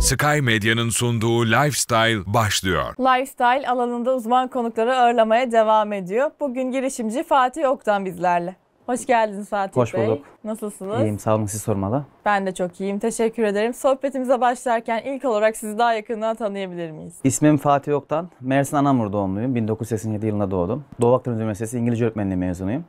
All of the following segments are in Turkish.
Sky Medya'nın sunduğu Lifestyle başlıyor. Lifestyle alanında uzman konukları ağırlamaya devam ediyor. Bugün girişimci Fatih Oktan bizlerle. Hoş geldiniz Fatih Hoş Bey. Hoş bulduk. Nasılsınız? İyiyim sağ olun siz sormalı. Ben de çok iyiyim teşekkür ederim. Sohbetimize başlarken ilk olarak sizi daha yakından tanıyabilir miyiz? İsmim Fatih Oktan. Mersin Anamur doğumluyum. 1987 yılında doğdum. Doğu Akdeniz Üniversitesi İngilizce öğretmenliği mezunuyum.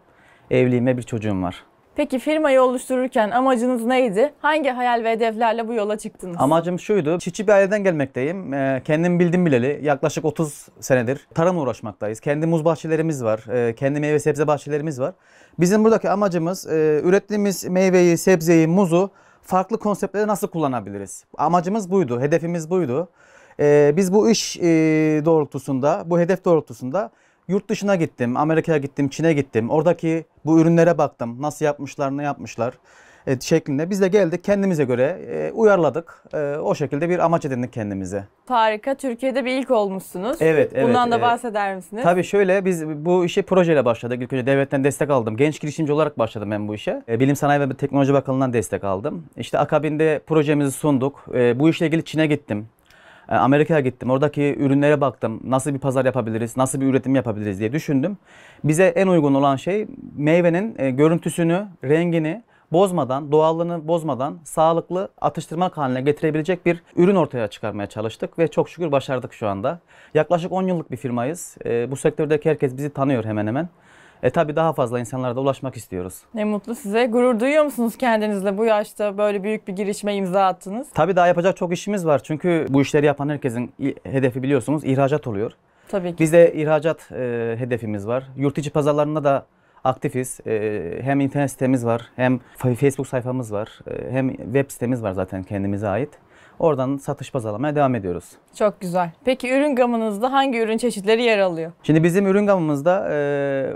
Evliyim ve bir çocuğum var. Peki firmayı oluştururken amacınız neydi? Hangi hayal ve hedeflerle bu yola çıktınız? Amacım şuydu. Çiçi bir aileden gelmekteyim. E, kendim bildim bileli yaklaşık 30 senedir tarımla uğraşmaktayız. Kendi muz bahçelerimiz var. E, kendi meyve sebze bahçelerimiz var. Bizim buradaki amacımız e, ürettiğimiz meyveyi, sebzeyi, muzu farklı konseptlere nasıl kullanabiliriz? Amacımız buydu. Hedefimiz buydu. E, biz bu iş e, doğrultusunda, bu hedef doğrultusunda Yurt dışına gittim, Amerika'ya gittim, Çin'e gittim. Oradaki bu ürünlere baktım. Nasıl yapmışlar, ne yapmışlar evet, şeklinde. Biz de geldik kendimize göre e, uyarladık. E, o şekilde bir amaç edindik kendimize. Harika. Türkiye'de bir ilk olmuşsunuz. Evet. evet Bundan da evet. bahseder misiniz? Tabii şöyle biz bu işe projeyle başladık. İlk önce devletten destek aldım. Genç girişimci olarak başladım ben bu işe. E, Bilim Sanayi ve Teknoloji Bakanlığı'ndan destek aldım. İşte akabinde projemizi sunduk. E, bu işle ilgili Çin'e gittim. E, Amerika'ya gittim. Oradaki ürünlere baktım. Nasıl bir pazar yapabiliriz? Nasıl bir üretim yapabiliriz diye düşündüm. Bize en uygun olan şey meyvenin e, görüntüsünü, rengini bozmadan, doğallığını bozmadan sağlıklı atıştırmak haline getirebilecek bir ürün ortaya çıkarmaya çalıştık ve çok şükür başardık şu anda. Yaklaşık 10 yıllık bir firmayız. E, bu sektördeki herkes bizi tanıyor hemen hemen. E tabii daha fazla insanlara da ulaşmak istiyoruz. Ne mutlu size. Gurur duyuyor musunuz kendinizle bu yaşta böyle büyük bir girişime imza attınız? Tabii daha yapacak çok işimiz var. Çünkü bu işleri yapan herkesin hedefi biliyorsunuz ihracat oluyor. Tabii ki. Bizde ihracat e, hedefimiz var. Yurt içi pazarlarında da aktifiz. E, hem internet sitemiz var, hem Facebook sayfamız var, e, hem web sitemiz var zaten kendimize ait. Oradan satış pazarlamaya devam ediyoruz. Çok güzel. Peki ürün gamınızda hangi ürün çeşitleri yer alıyor? Şimdi bizim ürün gamımızda e,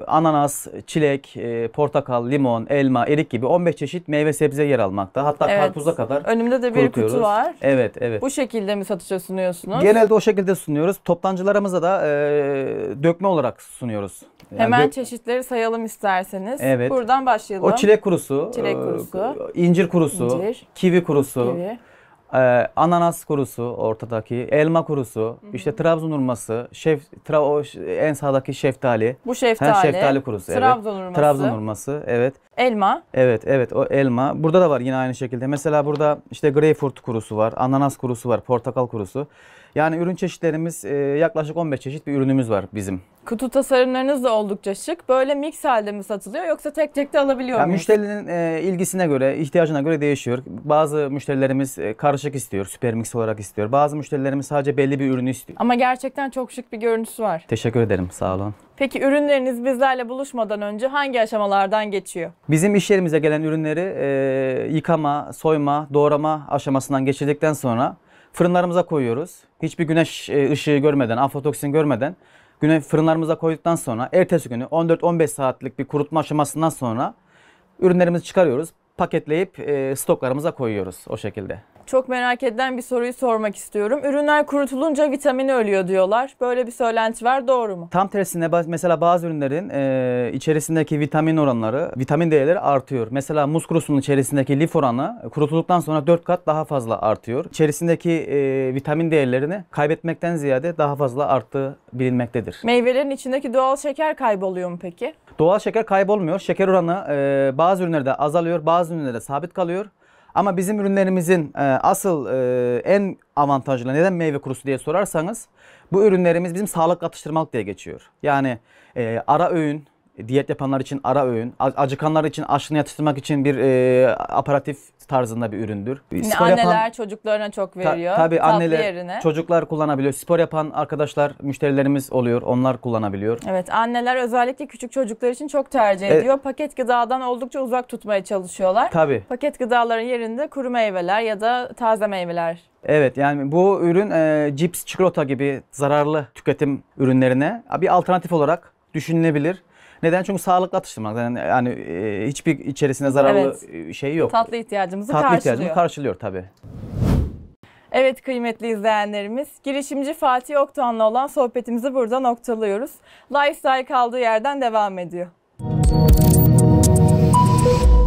ananas, çilek, e, portakal, limon, elma, erik gibi 15 çeşit meyve sebze yer almakta. Hatta evet. karpuza kadar Önümde de bir kurutuyoruz. kutu var. Evet, evet. Bu şekilde mi satışa sunuyorsunuz? Genelde o şekilde sunuyoruz. Toptancılarımıza da e, dökme olarak sunuyoruz. Yani Hemen çeşitleri sayalım isterseniz. Evet. Buradan başlayalım. O çilek kurusu, çilek kurusu, e, incir kurusu, İncir. kivi kurusu. Kivi ee, ananas kurusu ortadaki, elma kurusu, işte Trabzon hurması, şef, tra, o, en sağdaki şeftali. Bu şeftali. Ha, şeftali kurusu Trabzon evet. Trabzon hurması evet. Elma. Evet evet o elma. Burada da var yine aynı şekilde. Mesela burada işte greyfurt kurusu var, ananas kurusu var, portakal kurusu. Yani ürün çeşitlerimiz e, yaklaşık 15 çeşit bir ürünümüz var bizim. Kutu tasarımlarınız da oldukça şık. Böyle mix halde mi satılıyor yoksa tek tek de alabiliyor yani muyuz? Müşterinin e, ilgisine göre, ihtiyacına göre değişiyor. Bazı müşterilerimiz e, karışık istiyor, süper mix olarak istiyor. Bazı müşterilerimiz sadece belli bir ürünü istiyor. Ama gerçekten çok şık bir görüntüsü var. Teşekkür ederim, sağ olun. Peki ürünleriniz bizlerle buluşmadan önce hangi aşamalardan geçiyor? Bizim iş yerimize gelen ürünleri e, yıkama, soyma, doğrama aşamasından geçirdikten sonra fırınlarımıza koyuyoruz. Hiçbir güneş e, ışığı görmeden, aflatoksin görmeden güne fırınlarımıza koyduktan sonra ertesi günü 14-15 saatlik bir kurutma aşamasından sonra ürünlerimizi çıkarıyoruz. Paketleyip e, stoklarımıza koyuyoruz o şekilde. Çok merak edilen bir soruyu sormak istiyorum. Ürünler kurutulunca vitamini ölüyor diyorlar. Böyle bir söylenti var doğru mu? Tam tersine mesela bazı ürünlerin e, içerisindeki vitamin oranları, vitamin değerleri artıyor. Mesela muz kurusunun içerisindeki lif oranı kurutulduktan sonra 4 kat daha fazla artıyor. İçerisindeki e, vitamin değerlerini kaybetmekten ziyade daha fazla arttığı bilinmektedir. Meyvelerin içindeki doğal şeker kayboluyor mu peki? Doğal şeker kaybolmuyor. Şeker oranı e, bazı ürünlerde azalıyor, bazı ürünlerde sabit kalıyor. Ama bizim ürünlerimizin e, asıl e, en avantajlı neden meyve kurusu diye sorarsanız bu ürünlerimiz bizim sağlık atıştırmalık diye geçiyor. Yani e, ara öğün, diyet yapanlar için ara öğün, acıkanlar için açlığını yatıştırmak için bir e, aparatif tarzında bir üründür. Şimdi Spor anneler yapan, çocuklarına çok veriyor. Ta, tabii anneler, yerine. çocuklar kullanabiliyor. Spor yapan arkadaşlar, müşterilerimiz oluyor. Onlar kullanabiliyor. Evet, anneler özellikle küçük çocuklar için çok tercih e- ediyor. E, Paket gıdadan oldukça uzak tutmaya çalışıyorlar. Tabii. Paket gıdaların yerinde kuru meyveler ya da taze meyveler Evet yani bu ürün e, cips, çikolata gibi zararlı tüketim ürünlerine bir alternatif olarak düşünülebilir. Neden? Çünkü sağlıklı atıştırmalık. Yani, yani e, hiçbir içerisinde zararlı evet. E, şey yok. Tatlı ihtiyacımızı Tatlı karşılıyor. ihtiyacımızı karşılıyor tabii. Evet kıymetli izleyenlerimiz, girişimci Fatih Oktan'la olan sohbetimizi burada noktalıyoruz. Lifestyle kaldığı yerden devam ediyor.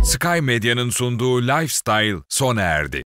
Sky Medya'nın sunduğu Lifestyle sona erdi.